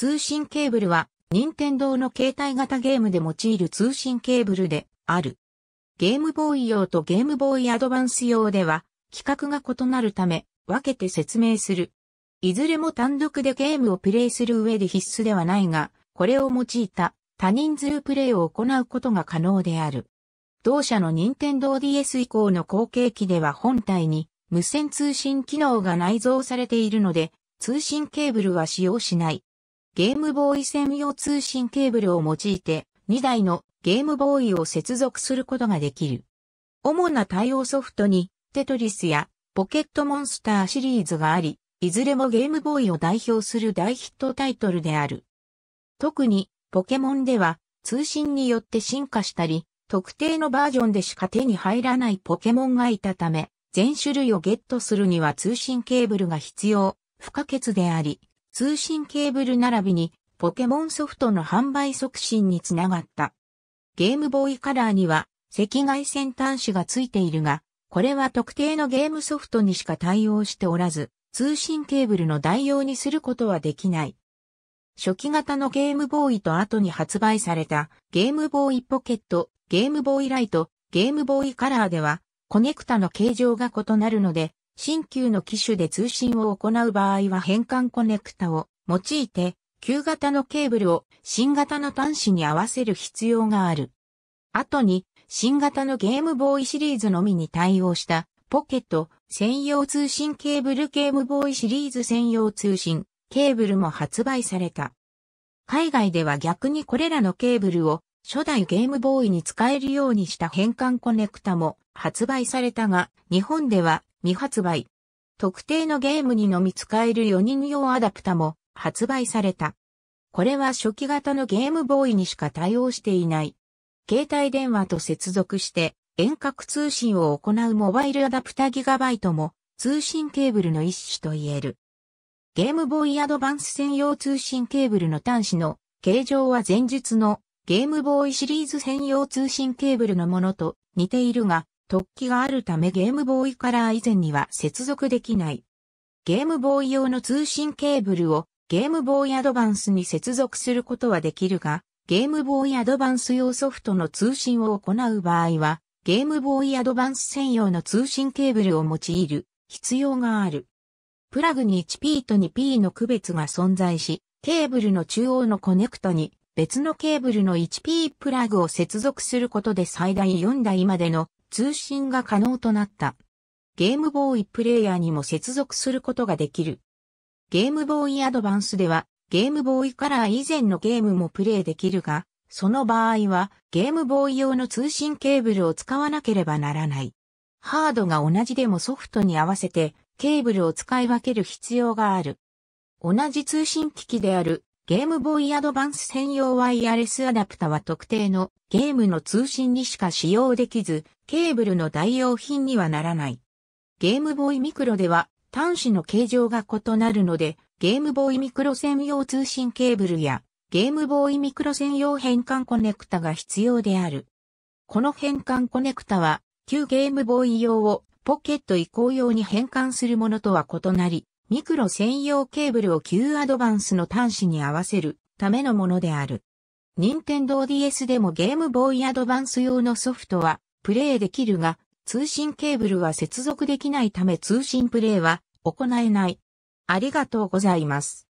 通信ケーブルは、任天堂の携帯型ゲームで用いる通信ケーブルである。ゲームボーイ用とゲームボーイアドバンス用では、規格が異なるため、分けて説明する。いずれも単独でゲームをプレイする上で必須ではないが、これを用いた他人数プレイを行うことが可能である。同社の任天堂 DS 以降の後継機では本体に無線通信機能が内蔵されているので、通信ケーブルは使用しない。ゲームボーイ専用通信ケーブルを用いて2台のゲームボーイを接続することができる。主な対応ソフトにテトリスやポケットモンスターシリーズがあり、いずれもゲームボーイを代表する大ヒットタイトルである。特にポケモンでは通信によって進化したり、特定のバージョンでしか手に入らないポケモンがいたため、全種類をゲットするには通信ケーブルが必要、不可欠であり、通信ケーブル並びにポケモンソフトの販売促進につながった。ゲームボーイカラーには赤外線端子がついているが、これは特定のゲームソフトにしか対応しておらず、通信ケーブルの代用にすることはできない。初期型のゲームボーイと後に発売されたゲームボーイポケット、ゲームボーイライト、ゲームボーイカラーではコネクタの形状が異なるので新旧の機種で通信を行う場合は変換コネクタを用いて、旧型のケーブルを新型の端子に合わせる必要がある。後に、新型のゲームボーイシリーズのみに対応したポケット専用通信ケーブルゲームボーイシリーズ専用通信ケーブルも発売された。海外では逆にこれらのケーブルを初代ゲームボーイに使えるようにした変換コネクタも発売されたが、日本では未発売。特定のゲームにのみ使える4人用アダプタも発売された。これは初期型のゲームボーイにしか対応していない。携帯電話と接続して遠隔通信を行うモバイルアダプタギガバイトも通信ケーブルの一種と言える。ゲームボーイアドバンス専用通信ケーブルの端子の形状は前述のゲームボーイシリーズ専用通信ケーブルのものと似ているが、突起があるためゲームボーイカラー以前には接続できない。ゲームボーイ用の通信ケーブルをゲームボーイアドバンスに接続することはできるが、ゲームボーイアドバンス用ソフトの通信を行う場合は、ゲームボーイアドバンス専用の通信ケーブルを用いる必要がある。プラグに 1P と 2P の区別が存在し、ケーブルの中央のコネクトに別のケーブルの 1P プラグを接続することで最大4台までの通信が可能となった。ゲームボーイプレイヤーにも接続することができる。ゲームボーイアドバンスでは、ゲームボーイカラー以前のゲームもプレイできるが、その場合は、ゲームボーイ用の通信ケーブルを使わなければならない。ハードが同じでもソフトに合わせて、ケーブルを使い分ける必要がある。同じ通信機器であるゲームボーイアドバンス専用ワイヤレスアダプタは特定のゲームの通信にしか使用できず、ケーブルの代用品にはならない。ゲームボーイミクロでは端子の形状が異なるので、ゲームボーイミクロ専用通信ケーブルやゲームボーイミクロ専用変換コネクタが必要である。この変換コネクタは旧ゲームボーイ用をポケット移行用に変換するものとは異なり、ミクロ専用ケーブルを Q アドバンスの端子に合わせるためのものである。任天堂 DS でもゲームボーイアドバンス用のソフトはプレイできるが、通信ケーブルは接続できないため通信プレイは行えない。ありがとうございます。